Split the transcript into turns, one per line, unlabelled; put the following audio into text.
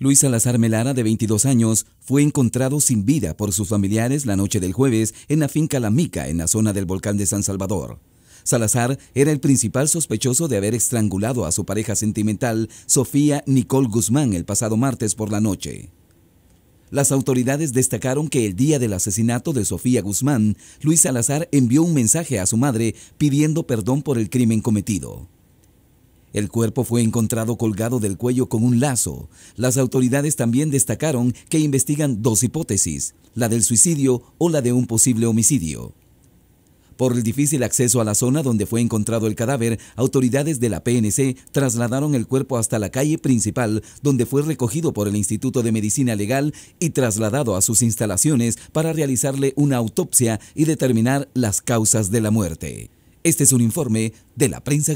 Luis Salazar Melara, de 22 años, fue encontrado sin vida por sus familiares la noche del jueves en la finca La Mica, en la zona del volcán de San Salvador. Salazar era el principal sospechoso de haber estrangulado a su pareja sentimental, Sofía Nicole Guzmán, el pasado martes por la noche. Las autoridades destacaron que el día del asesinato de Sofía Guzmán, Luis Salazar envió un mensaje a su madre pidiendo perdón por el crimen cometido. El cuerpo fue encontrado colgado del cuello con un lazo. Las autoridades también destacaron que investigan dos hipótesis, la del suicidio o la de un posible homicidio. Por el difícil acceso a la zona donde fue encontrado el cadáver, autoridades de la PNC trasladaron el cuerpo hasta la calle principal, donde fue recogido por el Instituto de Medicina Legal y trasladado a sus instalaciones para realizarle una autopsia y determinar las causas de la muerte. Este es un informe de la prensa